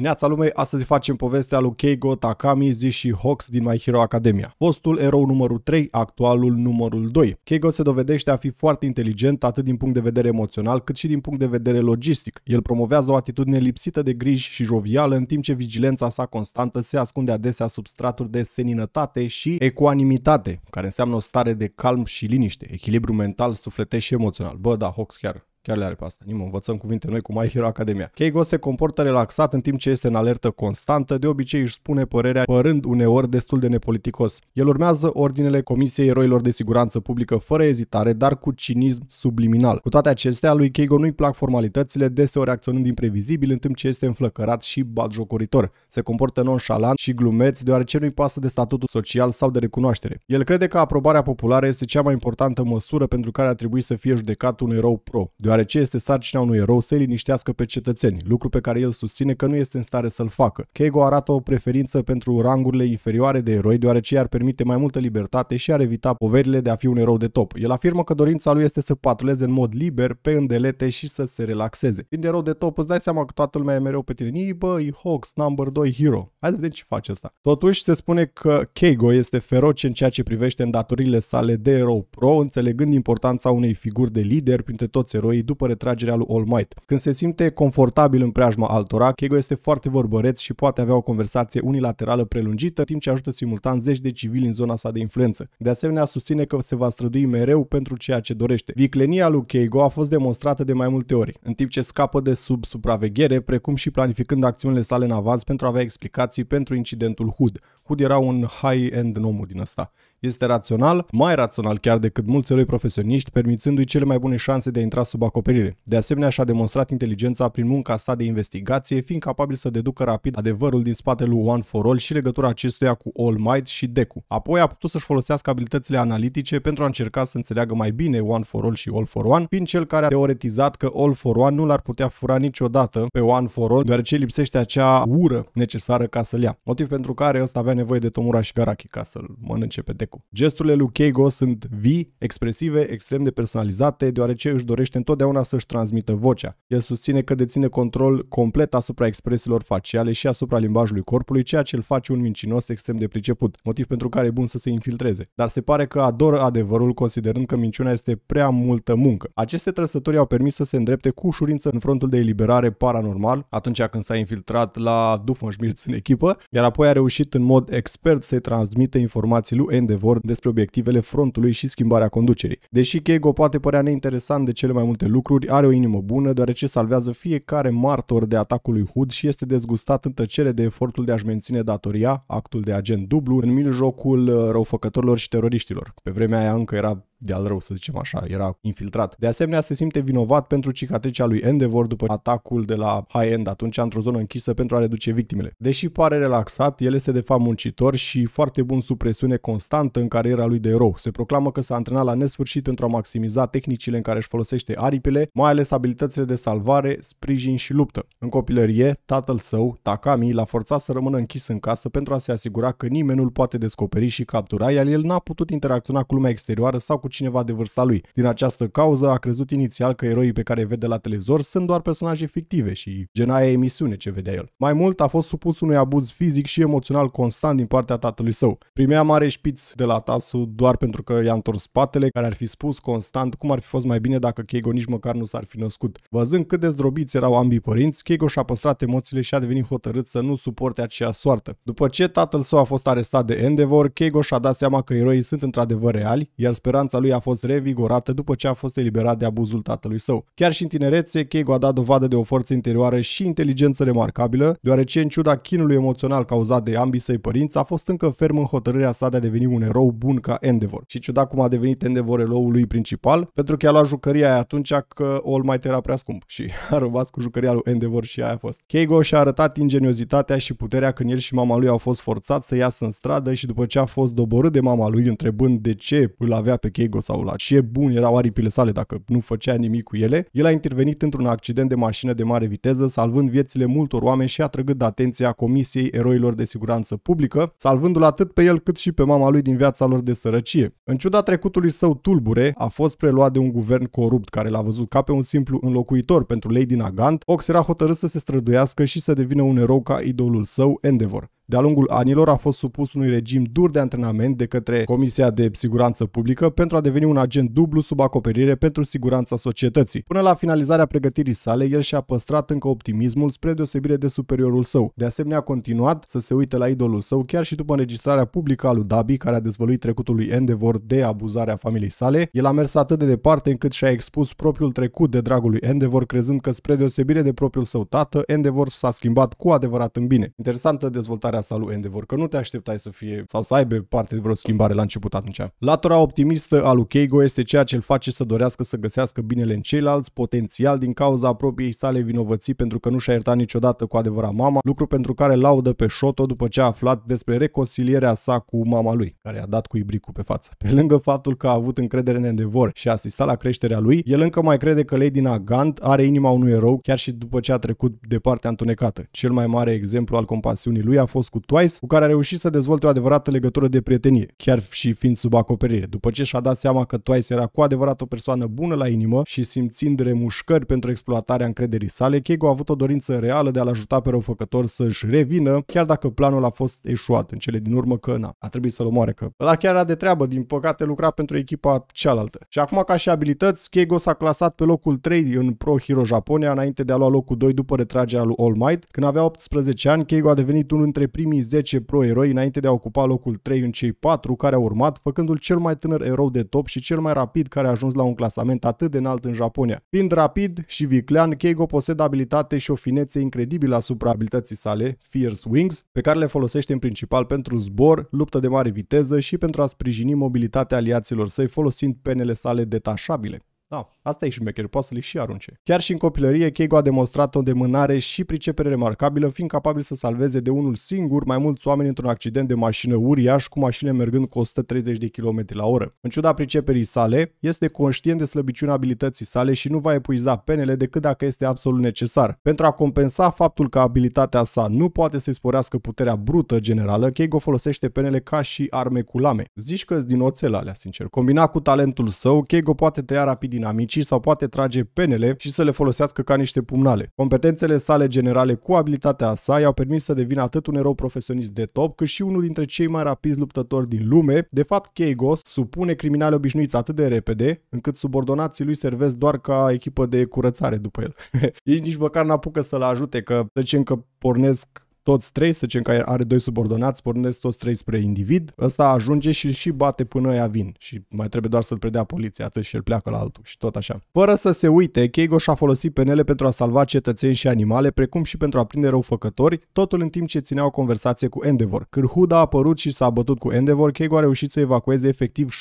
Neața lumei, astăzi facem povestea lui Keigo Takami, Zi și Hawks din My Hero Academia. Fostul erou numărul 3, actualul numărul 2. Keigo se dovedește a fi foarte inteligent atât din punct de vedere emoțional cât și din punct de vedere logistic. El promovează o atitudine lipsită de griji și jovială, în timp ce vigilența sa constantă se ascunde adesea sub straturi de seninătate și ecuanimitate, care înseamnă o stare de calm și liniște, echilibru mental, sufletesc și emoțional. Bă, da, Hawks chiar Chiar le are pe asta. Nimă, învățăm cuvinte noi cu My Hero Academia. Keigo se comportă relaxat în timp ce este în alertă constantă, de obicei își spune părerea părând uneori destul de nepoliticos. El urmează ordinele Comisiei Eroilor de Siguranță Publică fără ezitare, dar cu cinism subliminal. Cu toate acestea, lui Keigo nu-i plac formalitățile, deseori acționând imprevizibil în timp ce este înflăcărat și batjocoritor. Se comportă nonșalant și glumeț, deoarece nu-i pasă de statutul social sau de recunoaștere. El crede că aprobarea populară este cea mai importantă măsură pentru care ar trebui să fie judecat un erou pro, deoarece deoarece este sarcina unui erou să-i liniștească pe cetățeni, lucru pe care el susține că nu este în stare să-l facă. Keigo arată o preferință pentru rangurile inferioare de eroi, deoarece i-ar permite mai multă libertate și ar evita poverile de a fi un erou de top. El afirmă că dorința lui este să patruleze în mod liber, pe îndelete și să se relaxeze. Fiind erou de top, îți dai seama că toată lumea e mereu pe tine. Ii, bă, e Hawks, number 2 hero. Hai să vedem ce face asta. Totuși, se spune că Keigo este feroce în ceea ce privește îndatoririle sale de erou pro, înțelegând importanța unei figuri de lider printre toți eroii după retragerea lui All Might. Când se simte confortabil în preajma altora, Kego este foarte vorbăreț și poate avea o conversație unilaterală prelungită, timp ce ajută simultan zeci de civili în zona sa de influență. De asemenea, susține că se va strădui mereu pentru ceea ce dorește. Viclenia lui Keigo a fost demonstrată de mai multe ori, în timp ce scapă de sub supraveghere, precum și planificând acțiunile sale în avans pentru a avea explicații pentru incidentul Hood. Hood era un high-end nomul din ăsta. Este rațional, mai rațional chiar decât mulți lui profesioniști, permițându-i cele mai bune șanse de a intra sub acoperire. De asemenea, și-a demonstrat inteligența prin munca sa de investigație, fiind capabil să deducă rapid adevărul din spatele lui One for All și legătura acestuia cu All Might și Deku. Apoi a putut să-și folosească abilitățile analitice pentru a încerca să înțeleagă mai bine One for All și All for One, fiind cel care a teoretizat că All for One nu l-ar putea fura niciodată pe One for All, deoarece lipsește acea ură necesară ca să-l ia. Motiv pentru care ăsta avea nevoie de Tomura și Garaki ca să-l mănânce pe Deku. Deco. Gesturile lui Keigo sunt vii, expresive, extrem de personalizate, deoarece își dorește întotdeauna să-și transmită vocea. El susține că deține control complet asupra expresiilor faciale și asupra limbajului corpului, ceea ce îl face un mincinos extrem de priceput, motiv pentru care e bun să se infiltreze. Dar se pare că adoră adevărul considerând că minciuna este prea multă muncă. Aceste trăsături au permis să se îndrepte cu ușurință în frontul de eliberare paranormal, atunci când s-a infiltrat la Dufonșmirț în echipă, iar apoi a reușit în mod expert să-i transmită informații lui Endeavour vor despre obiectivele frontului și schimbarea conducerii. Deși Kego poate părea neinteresant de cele mai multe lucruri, are o inimă bună deoarece salvează fiecare martor de atacul lui Hood și este dezgustat în tăcere de efortul de a-și menține datoria, actul de agent dublu, în mijlocul uh, răufăcătorilor și teroriștilor. Pe vremea aia încă era de al rău, să zicem așa, era infiltrat. De asemenea, se simte vinovat pentru cicatricea lui Endeavor după atacul de la High End atunci într-o zonă închisă pentru a reduce victimele. Deși pare relaxat, el este de fapt muncitor și foarte bun sub presiune constantă în cariera lui de erou. Se proclamă că s-a antrenat la nesfârșit pentru a maximiza tehnicile în care își folosește aripile, mai ales abilitățile de salvare, sprijin și luptă. În copilărie, tatăl său, Takami, l-a forțat să rămână închis în casă pentru a se asigura că nimeni nu-l poate descoperi și captura, iar el n-a putut interacționa cu lumea exterioară sau cu cineva de vârsta lui. Din această cauză a crezut inițial că eroii pe care îi vede la televizor sunt doar personaje fictive și gena aia emisiune ce vedea el. Mai mult a fost supus unui abuz fizic și emoțional constant din partea tatălui său. Primea mare șpiț de la Tasu doar pentru că i-a întors spatele, care ar fi spus constant cum ar fi fost mai bine dacă Keigo nici măcar nu s-ar fi născut. Văzând cât de zdrobiți erau ambii părinți, Keigo și-a păstrat emoțiile și a devenit hotărât să nu suporte aceea soartă. După ce tatăl său a fost arestat de Endeavor, Keigo și-a dat seama că eroii sunt într-adevăr reali, iar speranța viața lui a fost revigorată după ce a fost eliberat de abuzul tatălui său. Chiar și în tinerețe, Keigo a dat dovadă de o forță interioară și inteligență remarcabilă, deoarece în ciuda chinului emoțional cauzat de ambii săi părinți, a fost încă ferm în hotărârea sa de a deveni un erou bun ca Endeavor. Și ciuda cum a devenit Endeavor eroul lui principal, pentru că a luat jucăria aia atunci că All Might era prea scump și a rămas cu jucăria lui Endeavor și aia a fost. Keigo și-a arătat ingeniozitatea și puterea când el și mama lui au fost forțați să iasă în stradă și după ce a fost doborât de mama lui întrebând de ce îl avea pe Keigo Diego sau la ce bun erau aripile sale dacă nu făcea nimic cu ele, el a intervenit într-un accident de mașină de mare viteză, salvând viețile multor oameni și atrăgând atenția Comisiei Eroilor de Siguranță Publică, salvându-l atât pe el cât și pe mama lui din viața lor de sărăcie. În ciuda trecutului său tulbure, a fost preluat de un guvern corupt care l-a văzut ca pe un simplu înlocuitor pentru Lady Nagant, Ox era hotărât să se străduiască și să devină un erou ca idolul său, Endeavor. De-a lungul anilor a fost supus unui regim dur de antrenament de către Comisia de Siguranță Publică pentru a deveni un agent dublu sub acoperire pentru siguranța societății. Până la finalizarea pregătirii sale, el și-a păstrat încă optimismul spre deosebire de superiorul său. De asemenea, a continuat să se uite la idolul său chiar și după înregistrarea publică a lui Dabi, care a dezvăluit trecutul lui Endeavor de abuzarea familiei sale. El a mers atât de departe încât și-a expus propriul trecut de dragul lui Endeavor, crezând că spre deosebire de propriul său tată, Endeavor s-a schimbat cu adevărat în bine. Interesantă dezvoltarea schimbarea asta lui Endeavor, că nu te așteptai să fie sau să aibă parte de vreo schimbare la început atunci. Latura optimistă a lui Keigo este ceea ce îl face să dorească să găsească binele în ceilalți, potențial din cauza propriei sale vinovății pentru că nu și-a iertat niciodată cu adevărat mama, lucru pentru care laudă pe Shoto după ce a aflat despre reconcilierea sa cu mama lui, care a dat cu ibricul pe față. Pe lângă faptul că a avut încredere în Endeavor și a asistat la creșterea lui, el încă mai crede că Lady Nagant are inima unui erou chiar și după ce a trecut de partea întunecată. Cel mai mare exemplu al compasiunii lui a fost cunoscut cu Twice, cu care a reușit să dezvolte o adevărată legătură de prietenie, chiar și fiind sub acoperire. După ce și-a dat seama că Twice era cu adevărat o persoană bună la inimă și simțind remușcări pentru exploatarea încrederii sale, Kego a avut o dorință reală de a-l ajuta pe răufăcător să-și revină, chiar dacă planul a fost eșuat în cele din urmă că na, a trebuit să-l omoare că ăla chiar era de treabă, din păcate lucra pentru echipa cealaltă. Și acum ca și abilități, Kego s-a clasat pe locul 3 în Pro Hero Japonia înainte de a lua locul 2 după retragerea lui All Might. Când avea 18 ani, Keigo a devenit unul dintre primii 10 pro-eroi înainte de a ocupa locul 3 în cei 4 care au urmat, făcându-l cel mai tânăr erou de top și cel mai rapid care a ajuns la un clasament atât de înalt în Japonia. Fiind rapid și viclean, Keigo posedă abilitate și o finețe incredibilă asupra abilității sale, Fierce Wings, pe care le folosește în principal pentru zbor, luptă de mare viteză și pentru a sprijini mobilitatea aliaților săi folosind penele sale detașabile. Da, asta e șmecher, poate să le și arunce. Chiar și în copilărie, Keigo a demonstrat o demânare și pricepere remarcabilă, fiind capabil să salveze de unul singur mai mulți oameni într-un accident de mașină uriaș, cu mașinile mergând cu 130 de km la oră. În ciuda priceperii sale, este conștient de slăbiciunea abilității sale și nu va epuiza penele decât dacă este absolut necesar. Pentru a compensa faptul că abilitatea sa nu poate să-i sporească puterea brută generală, Keigo folosește penele ca și arme cu lame. Zici că din oțel alea, sincer. Combinat cu talentul său, Keigo poate tăia rapid din amicii sau poate trage penele și să le folosească ca niște pumnale. Competențele sale generale cu abilitatea sa i-au permis să devină atât un erou profesionist de top, cât și unul dintre cei mai rapizi luptători din lume. De fapt, Keigos supune criminale obișnuiți atât de repede, încât subordonații lui servesc doar ca echipă de curățare după el. Ei nici măcar n-apucă să-l ajute, că de deci ce încă pornesc toți trei, să zicem că are doi subordonați, pornesc toți trei spre individ, ăsta ajunge și și bate până ea vin și mai trebuie doar să-l predea poliția, atât și el pleacă la altul și tot așa. Fără să se uite, Keigo și-a folosit penele pentru a salva cetățeni și animale, precum și pentru a prinde răufăcători, totul în timp ce ținea o conversație cu Endeavor. Când Huda a apărut și s-a bătut cu Endeavor, Keigo a reușit să evacueze efectiv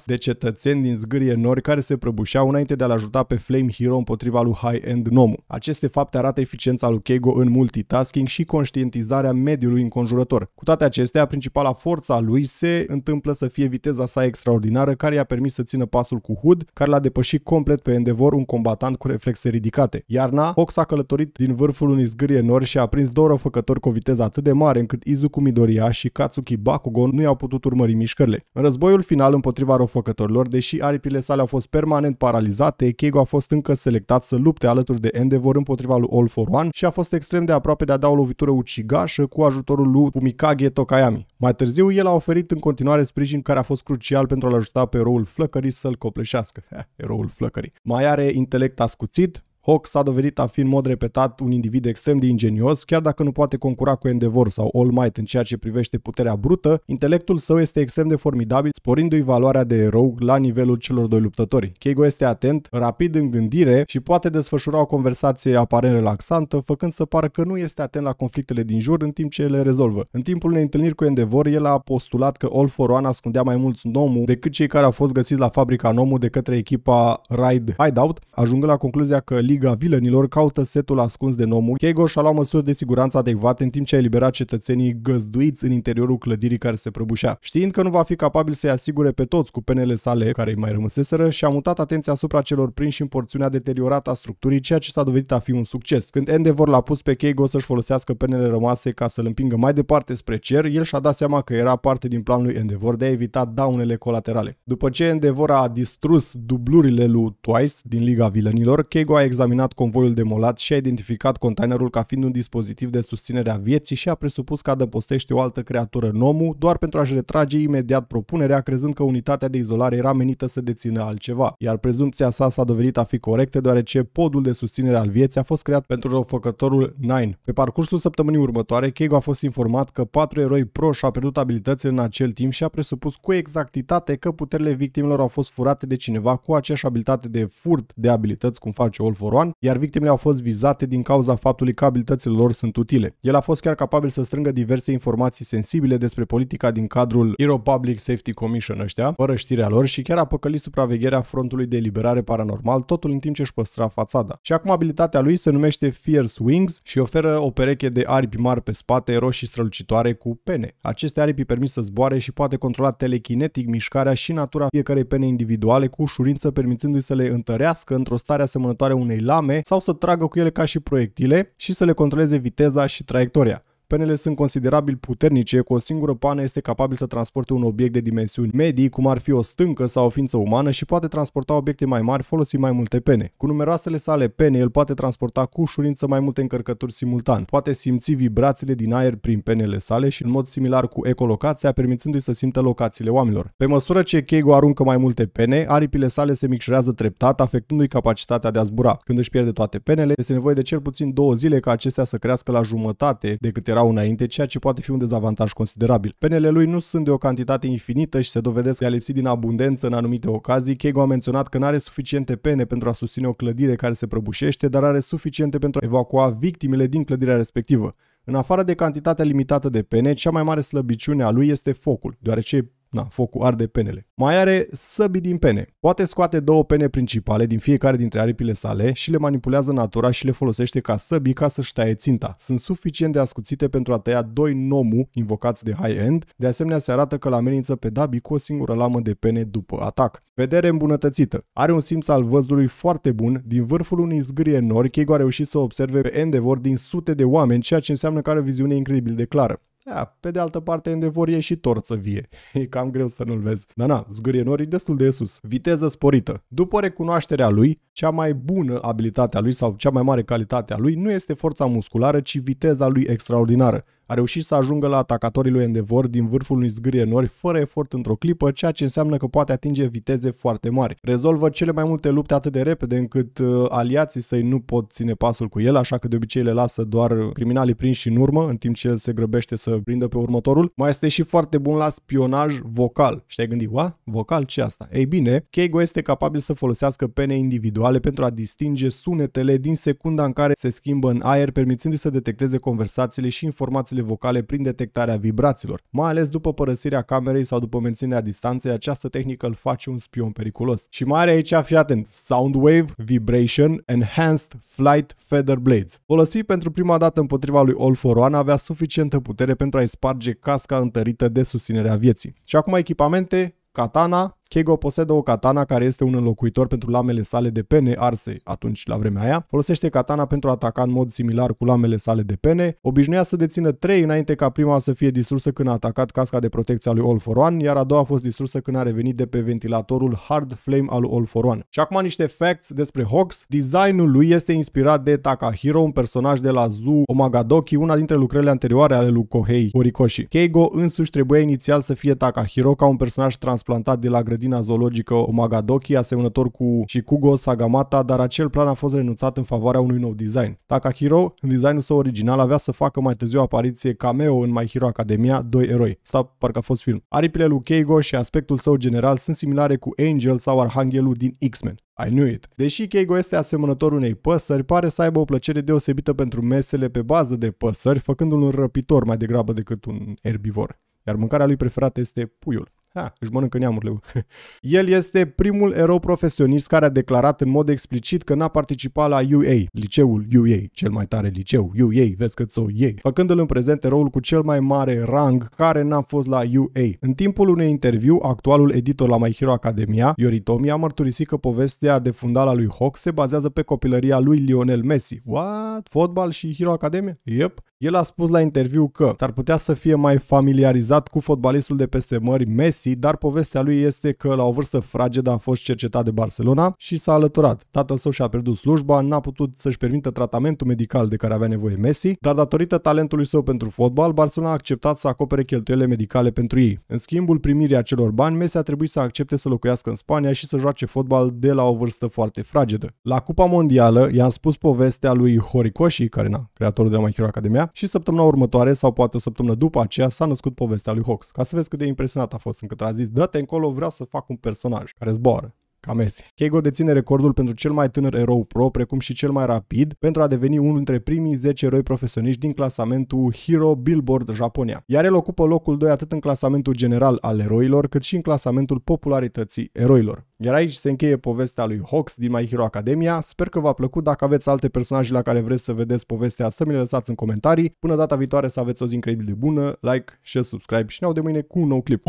7-6 de cetățeni din zgârie nori care se prăbușeau înainte de a-l ajuta pe Flame Hero împotriva lui High End Nomu. Aceste fapte arată eficiența lui Keigo în multitasking și conștient conștientizarea mediului înconjurător. Cu toate acestea, principala forță a lui se întâmplă să fie viteza sa extraordinară care i-a permis să țină pasul cu Hood, care l-a depășit complet pe Endeavor, un combatant cu reflexe ridicate. Iarna, Hox a călătorit din vârful unui zgârie nori și a prins două răfăcători cu o viteză atât de mare încât Izuku Midoriya și Katsuki Bakugon nu i-au putut urmări mișcările. În războiul final împotriva răfăcătorilor, deși aripile sale au fost permanent paralizate, Keigo a fost încă selectat să lupte alături de Endeavor împotriva lui All for One și a fost extrem de aproape de a da o lovitură ucigașă cu ajutorul lui Fumikage Tokayami. Mai târziu, el a oferit în continuare sprijin care a fost crucial pentru a-l ajuta pe eroul Flăcării să-l copleșească. Ha, eroul Flăcării. Mai are intelect ascuțit, Hawk s-a dovedit a fi în mod repetat un individ extrem de ingenios, chiar dacă nu poate concura cu Endeavor sau All Might în ceea ce privește puterea brută, intelectul său este extrem de formidabil, sporindu-i valoarea de erou la nivelul celor doi luptători. Keigo este atent, rapid în gândire și poate desfășura o conversație aparent relaxantă, făcând să pară că nu este atent la conflictele din jur în timp ce le rezolvă. În timpul unei întâlniri cu Endeavor, el a postulat că All for One ascundea mai mulți Nomu decât cei care au fost găsiți la fabrica Nomu de către echipa Ride Hideout, ajungând la concluzia că League Liga Vilenilor caută setul ascuns de nomul Kegos și-a luat măsuri de siguranță adecvate în timp ce a eliberat cetățenii găzduiți în interiorul clădirii care se prăbușea. Știind că nu va fi capabil să-i asigure pe toți cu penele sale care îi mai rămăseseră, și-a mutat atenția asupra celor prinși în porțiunea deteriorată a structurii, ceea ce s-a dovedit a fi un succes. Când Endeavor l-a pus pe Keigo să-și folosească penele rămase ca să-l împingă mai departe spre cer, el și-a dat seama că era parte din planul lui Endeavor de a evita daunele colaterale. După ce Endeavor a distrus dublurile lui Twice din Liga Vilenilor, Keigo a examinat examinat convoiul demolat și a identificat containerul ca fiind un dispozitiv de susținere a vieții și a presupus că adăpostește o altă creatură nomu, doar pentru a-și retrage imediat propunerea, crezând că unitatea de izolare era menită să dețină altceva. Iar prezumția sa s-a dovedit a fi corectă, deoarece podul de susținere al vieții a fost creat pentru răufăcătorul 9. Pe parcursul săptămânii următoare, Keigo a fost informat că patru eroi pro și-au pierdut abilitățile în acel timp și a presupus cu exactitate că puterile victimelor au fost furate de cineva cu aceeași abilitate de furt de abilități cum face All for Foroan, iar victimele au fost vizate din cauza faptului că abilitățile lor sunt utile. El a fost chiar capabil să strângă diverse informații sensibile despre politica din cadrul Euro Public Safety Commission ăștia, fără știrea lor și chiar a păcălit supravegherea frontului de eliberare paranormal, totul în timp ce își păstra fațada. Și acum abilitatea lui se numește Fierce Wings și oferă o pereche de aripi mari pe spate, roșii strălucitoare cu pene. Aceste aripi permit să zboare și poate controla telekinetic mișcarea și natura fiecarei pene individuale cu ușurință, permițându-i să le întărească într-o stare asemănătoare unei unei lame sau să tragă cu ele ca și proiectile și să le controleze viteza și traiectoria. Penele sunt considerabil puternice, cu o singură pană este capabil să transporte un obiect de dimensiuni medii, cum ar fi o stâncă sau o ființă umană și poate transporta obiecte mai mari folosind mai multe pene. Cu numeroasele sale pene, el poate transporta cu ușurință mai multe încărcături simultan. Poate simți vibrațiile din aer prin penele sale și în mod similar cu ecolocația, permițându-i să simtă locațiile oamenilor. Pe măsură ce Keigo aruncă mai multe pene, aripile sale se micșorează treptat, afectându-i capacitatea de a zbura. Când își pierde toate penele, este nevoie de cel puțin două zile ca acestea să crească la jumătate de cât era erau înainte, ceea ce poate fi un dezavantaj considerabil. Penele lui nu sunt de o cantitate infinită și se dovedesc că a lipsit din abundență în anumite ocazii. Kego a menționat că nu are suficiente pene pentru a susține o clădire care se prăbușește, dar are suficiente pentru a evacua victimele din clădirea respectivă. În afară de cantitatea limitată de pene, cea mai mare slăbiciune a lui este focul, deoarece na, focul arde penele. Mai are săbii din pene. Poate scoate două pene principale din fiecare dintre aripile sale și le manipulează natura și le folosește ca săbii ca să-și taie ținta. Sunt suficient de ascuțite pentru a tăia doi nomu invocați de high-end, de asemenea se arată că la amenință pe Dabi cu o singură lamă de pene după atac. Vedere îmbunătățită. Are un simț al văzului foarte bun, din vârful unui zgârie nori, Kego a reușit să observe pe Endeavor din sute de oameni, ceea ce înseamnă că are o viziune incredibil de clară. Da, pe de altă parte, Endeavor e și torță vie. E cam greu să nu-l vezi. Da, na, zgârie norii destul de sus. Viteză sporită. După recunoașterea lui, cea mai bună abilitate a lui sau cea mai mare calitate a lui nu este forța musculară, ci viteza lui extraordinară. A reușit să ajungă la atacatorii lui Endeavor din vârful unui zgârie nori fără efort într-o clipă, ceea ce înseamnă că poate atinge viteze foarte mari. Rezolvă cele mai multe lupte atât de repede încât uh, aliații săi nu pot ține pasul cu el, așa că de obicei le lasă doar criminalii prinși în urmă, în timp ce el se grăbește să prindă pe următorul. Mai este și foarte bun la spionaj vocal. Și te-ai gândit, vocal ce asta? Ei bine, Keigo este capabil să folosească pene individuale pentru a distinge sunetele din secunda în care se schimbă în aer, permițându-i să detecteze conversațiile și informațiile cărțile vocale prin detectarea vibrațiilor. Mai ales după părăsirea camerei sau după menținerea distanței, această tehnică îl face un spion periculos. Și mai are aici, fii atent, Soundwave Vibration Enhanced Flight Feather Blades. Folosit pentru prima dată împotriva lui All for One, avea suficientă putere pentru a-i sparge casca întărită de susținerea vieții. Și acum echipamente, katana, Kego posedă o katana care este un înlocuitor pentru lamele sale de pene arse atunci la vremea aia. Folosește katana pentru a ataca în mod similar cu lamele sale de pene. Obișnuia să dețină 3 înainte ca prima să fie distrusă când a atacat casca de protecție a lui All for One, iar a doua a fost distrusă când a revenit de pe ventilatorul Hard Flame al lui All for One. Și acum niște facts despre Hawks. Designul lui este inspirat de Takahiro, un personaj de la Zoo Omagadoki, una dintre lucrările anterioare ale lui Kohei Horikoshi. Keigo însuși trebuia inițial să fie Takahiro ca un personaj transplantat de la grădina zoologică Omagadoki, asemănător cu Shikugo Sagamata, dar acel plan a fost renunțat în favoarea unui nou design. Takahiro, în designul său original, avea să facă mai târziu apariție cameo în My Hero Academia, doi eroi. Stau, parcă a fost film. Aripile lui Keigo și aspectul său general sunt similare cu Angel sau Arhanghelul din X-Men. I knew it. Deși Keigo este asemănător unei păsări, pare să aibă o plăcere deosebită pentru mesele pe bază de păsări, făcându-l un răpitor mai degrabă decât un erbivor. Iar mâncarea lui preferată este puiul. Ha, își mănâncă neamurile. El este primul erou profesionist care a declarat în mod explicit că n-a participat la UA, liceul UA, cel mai tare liceu, UA, vezi că ți-o iei, făcându-l în prezent eroul cu cel mai mare rang care n-a fost la UA. În timpul unei interviu, actualul editor la My Hero Academia, Yoritomi, a mărturisit că povestea de fundala lui Hawk se bazează pe copilăria lui Lionel Messi. What? Fotbal și Hero Academia? Yep. El a spus la interviu că s-ar putea să fie mai familiarizat cu fotbalistul de peste mări Messi Messi, dar povestea lui este că la o vârstă fragedă a fost cercetat de Barcelona și s-a alăturat. Tatăl său și-a pierdut slujba, n-a putut să-și permită tratamentul medical de care avea nevoie Messi, dar datorită talentului său pentru fotbal, Barcelona a acceptat să acopere cheltuielile medicale pentru ei. În schimbul primirii acelor bani, Messi a trebuit să accepte să locuiască în Spania și să joace fotbal de la o vârstă foarte fragedă. La Cupa Mondială i-am spus povestea lui Horikoshi, care na, creatorul de la My Hero Academia, și săptămâna următoare sau poate o săptămână după aceea s-a născut povestea lui Hawks. Ca să vezi cât de impresionat a fost în încât a zis, dă-te încolo, vreau să fac un personaj care zboară ca Messi. Keigo deține recordul pentru cel mai tânăr erou pro, precum și cel mai rapid, pentru a deveni unul dintre primii 10 eroi profesioniști din clasamentul Hero Billboard Japonia. Iar el ocupă locul 2 atât în clasamentul general al eroilor, cât și în clasamentul popularității eroilor. Iar aici se încheie povestea lui Hawks din My Hero Academia. Sper că v-a plăcut. Dacă aveți alte personaje la care vreți să vedeți povestea, să mi le lăsați în comentarii. Până data viitoare să aveți o zi incredibil de bună, like, share, subscribe și ne de mâine cu un nou clip.